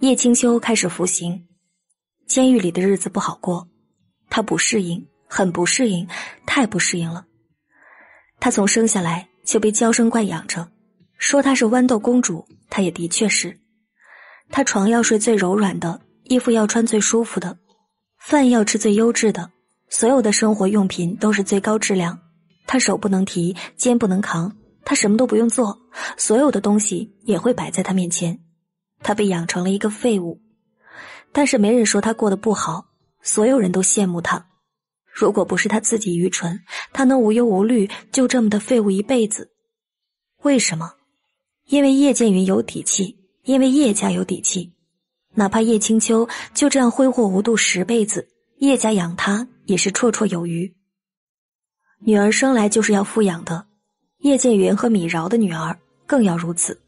叶清修开始服刑，监狱里的日子不好过，他不适应，很不适应，太不适应了。他从生下来就被娇生惯养着，说她是豌豆公主，她也的确是。他床要睡最柔软的，衣服要穿最舒服的，饭要吃最优质的，所有的生活用品都是最高质量。他手不能提，肩不能扛，他什么都不用做，所有的东西也会摆在他面前。他被养成了一个废物，但是没人说他过得不好，所有人都羡慕他。如果不是他自己愚蠢，他能无忧无虑就这么的废物一辈子？为什么？因为叶剑云有底气，因为叶家有底气。哪怕叶清秋就这样挥霍无度十辈子，叶家养他也是绰绰有余。女儿生来就是要富养的，叶剑云和米饶的女儿更要如此。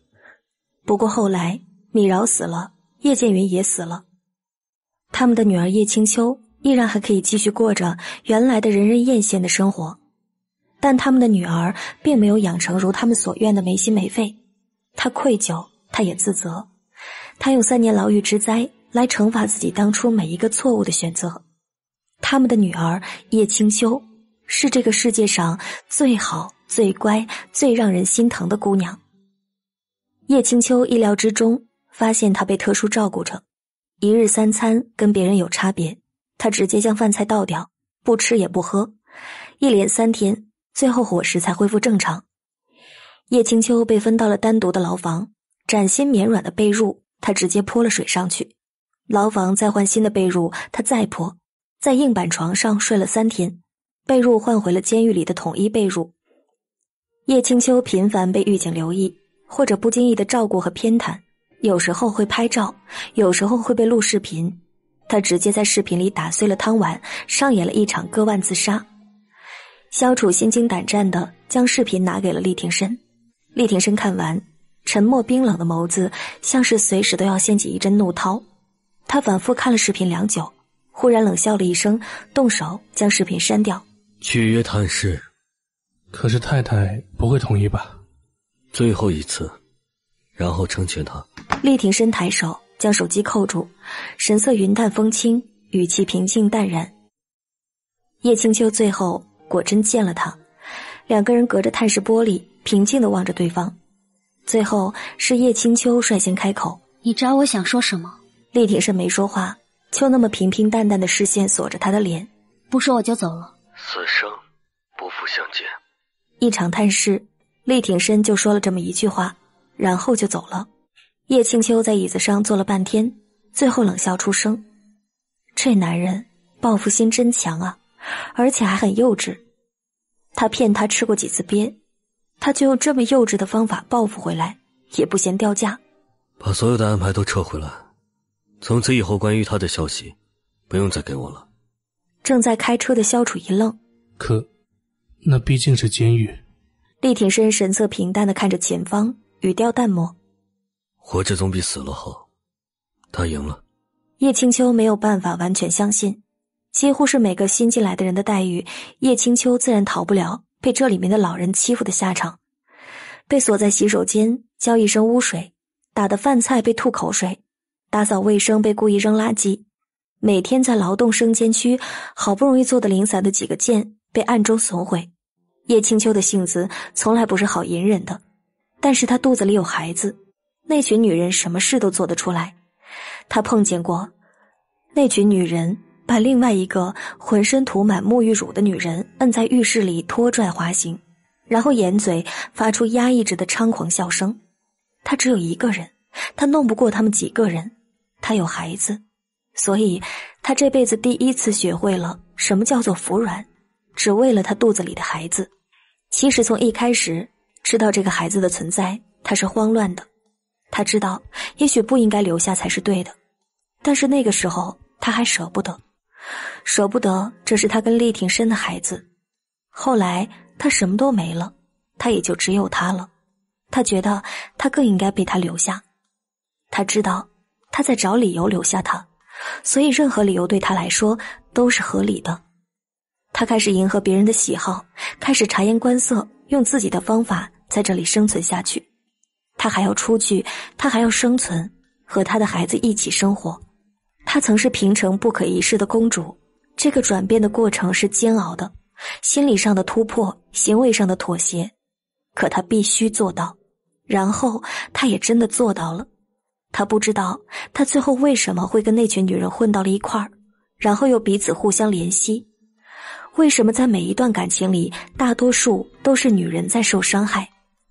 不过后来。米饶死了，叶剑云也死了，他们的女儿叶清秋依然还可以继续过着原来的人人艳羡的生活，但他们的女儿并没有养成如他们所愿的没心没肺，她愧疚，她也自责，她用三年牢狱之灾来惩罚自己当初每一个错误的选择。他们的女儿叶清秋是这个世界上最好、最乖、最让人心疼的姑娘。叶清秋意料之中。发现他被特殊照顾着，一日三餐跟别人有差别。他直接将饭菜倒掉，不吃也不喝，一连三天，最后伙食才恢复正常。叶清秋被分到了单独的牢房，崭新绵软的被褥，他直接泼了水上去。牢房再换新的被褥，他再泼，在硬板床上睡了三天，被褥换回了监狱里的统一被褥。叶清秋频繁被狱警留意，或者不经意的照顾和偏袒。有时候会拍照，有时候会被录视频。他直接在视频里打碎了汤碗，上演了一场割腕自杀。肖楚心惊胆战的将视频拿给了厉庭深。厉庭深看完，沉默冰冷的眸子像是随时都要掀起一阵怒涛。他反复看了视频良久，忽然冷笑了一声，动手将视频删掉。去约谈事，可是太太不会同意吧？最后一次，然后成全他。厉挺身抬手将手机扣住，神色云淡风轻，语气平静淡然。叶清秋最后果真见了他，两个人隔着探视玻璃，平静的望着对方。最后是叶清秋率先开口：“你找我想说什么？”厉挺身没说话，就那么平平淡淡的视线锁着他的脸，不说我就走了。此生，不复相见。一场探视，厉挺身就说了这么一句话，然后就走了。叶青秋在椅子上坐了半天，最后冷笑出声：“这男人报复心真强啊，而且还很幼稚。他骗他吃过几次鳖，他就用这么幼稚的方法报复回来，也不嫌掉价。”把所有的安排都撤回来，从此以后关于他的消息，不用再给我了。正在开车的肖楚一愣：“可，那毕竟是监狱。”厉挺身神色平淡的看着前方，语调淡漠。活着总比死了好。他赢了。叶清秋没有办法完全相信，几乎是每个新进来的人的待遇，叶清秋自然逃不了被这里面的老人欺负的下场。被锁在洗手间，浇一身污水；打的饭菜被吐口水；打扫卫生被故意扔垃圾；每天在劳动生监区，好不容易做的零散的几个件被暗中损毁。叶清秋的性子从来不是好隐忍的，但是她肚子里有孩子。那群女人什么事都做得出来，他碰见过，那群女人把另外一个浑身涂满沐浴乳的女人摁在浴室里拖拽滑行，然后掩嘴发出压抑着的猖狂笑声。他只有一个人，他弄不过他们几个人，他有孩子，所以他这辈子第一次学会了什么叫做服软，只为了他肚子里的孩子。其实从一开始知道这个孩子的存在，他是慌乱的。他知道，也许不应该留下才是对的，但是那个时候他还舍不得，舍不得这是他跟丽婷生的孩子。后来他什么都没了，他也就只有他了。他觉得他更应该被他留下。他知道他在找理由留下他，所以任何理由对他来说都是合理的。他开始迎合别人的喜好，开始察言观色，用自己的方法在这里生存下去。他还要出去，他还要生存，和他的孩子一起生活。她曾是平城不可一世的公主，这个转变的过程是煎熬的，心理上的突破，行为上的妥协，可她必须做到。然后，她也真的做到了。她不知道，她最后为什么会跟那群女人混到了一块儿，然后又彼此互相怜惜。为什么在每一段感情里，大多数都是女人在受伤害？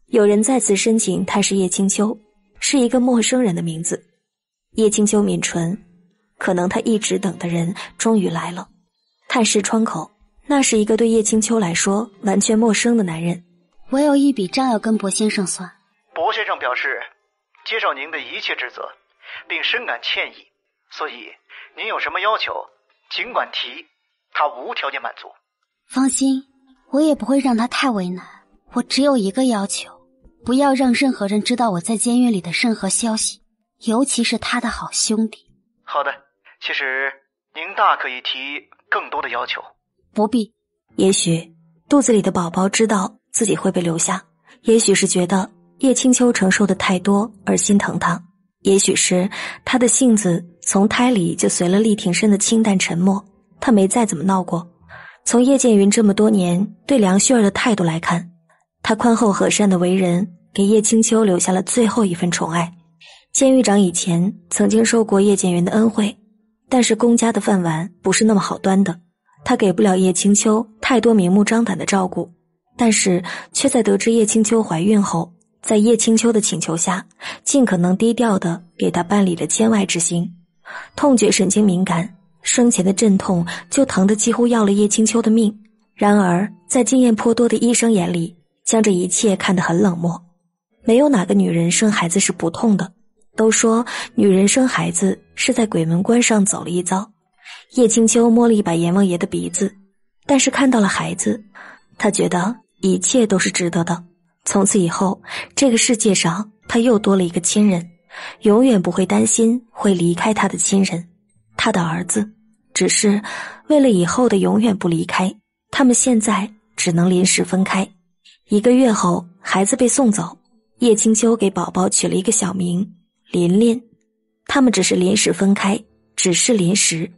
有人再次申请探视叶清秋，是一个陌生人的名字。叶清秋抿唇，可能他一直等的人终于来了。探视窗口，那是一个对叶清秋来说完全陌生的男人。我有一笔账要跟薄先生算。薄先生表示接受您的一切指责，并深感歉意。所以您有什么要求，尽管提，他无条件满足。放心，我也不会让他太为难。我只有一个要求。不要让任何人知道我在监狱里的任何消息，尤其是他的好兄弟。好的，其实您大可以提更多的要求。不必。也许肚子里的宝宝知道自己会被留下，也许是觉得叶清秋承受的太多而心疼他，也许是他的性子从胎里就随了厉挺生的清淡沉默，他没再怎么闹过。从叶剑云这么多年对梁旭儿的态度来看。他宽厚和善的为人，给叶清秋留下了最后一份宠爱。监狱长以前曾经受过叶检员的恩惠，但是公家的饭碗不是那么好端的，他给不了叶清秋太多明目张胆的照顾，但是却在得知叶清秋怀孕后，在叶清秋的请求下，尽可能低调的给他办理了监外执行。痛觉神经敏感，生前的阵痛就疼得几乎要了叶清秋的命。然而，在经验颇多的医生眼里，将这一切看得很冷漠，没有哪个女人生孩子是不痛的。都说女人生孩子是在鬼门关上走了一遭。叶清秋摸了一把阎王爷的鼻子，但是看到了孩子，他觉得一切都是值得的。从此以后，这个世界上他又多了一个亲人，永远不会担心会离开他的亲人，他的儿子。只是为了以后的永远不离开，他们现在只能临时分开。一个月后，孩子被送走，叶清秋给宝宝取了一个小名，林林。他们只是临时分开，只是临时。